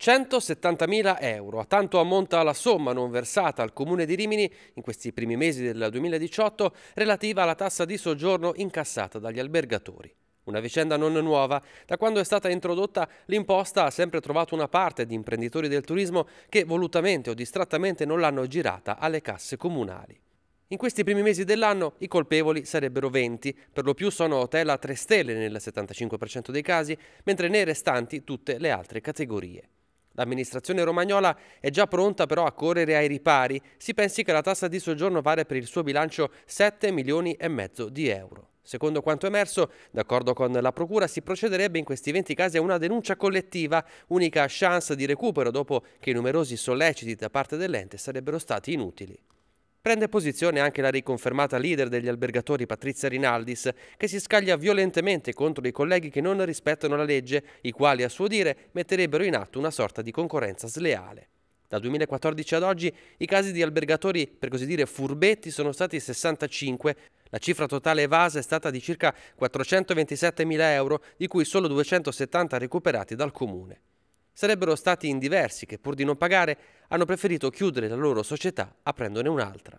170.000 euro, a tanto ammonta la somma non versata al Comune di Rimini in questi primi mesi del 2018 relativa alla tassa di soggiorno incassata dagli albergatori. Una vicenda non nuova, da quando è stata introdotta l'imposta ha sempre trovato una parte di imprenditori del turismo che volutamente o distrattamente non l'hanno girata alle casse comunali. In questi primi mesi dell'anno i colpevoli sarebbero 20, per lo più sono hotel a 3 stelle nel 75% dei casi, mentre nei restanti tutte le altre categorie. L'amministrazione romagnola è già pronta però a correre ai ripari, si pensi che la tassa di soggiorno vale per il suo bilancio 7 milioni e mezzo di euro. Secondo quanto emerso, d'accordo con la Procura, si procederebbe in questi 20 casi a una denuncia collettiva, unica chance di recupero dopo che i numerosi solleciti da parte dell'ente sarebbero stati inutili. Prende posizione anche la riconfermata leader degli albergatori Patrizia Rinaldis, che si scaglia violentemente contro i colleghi che non rispettano la legge, i quali a suo dire metterebbero in atto una sorta di concorrenza sleale. Dal 2014 ad oggi i casi di albergatori, per così dire, furbetti sono stati 65, la cifra totale evasa è stata di circa 427 mila euro, di cui solo 270 recuperati dal comune sarebbero stati in diversi che pur di non pagare hanno preferito chiudere la loro società aprendone un'altra.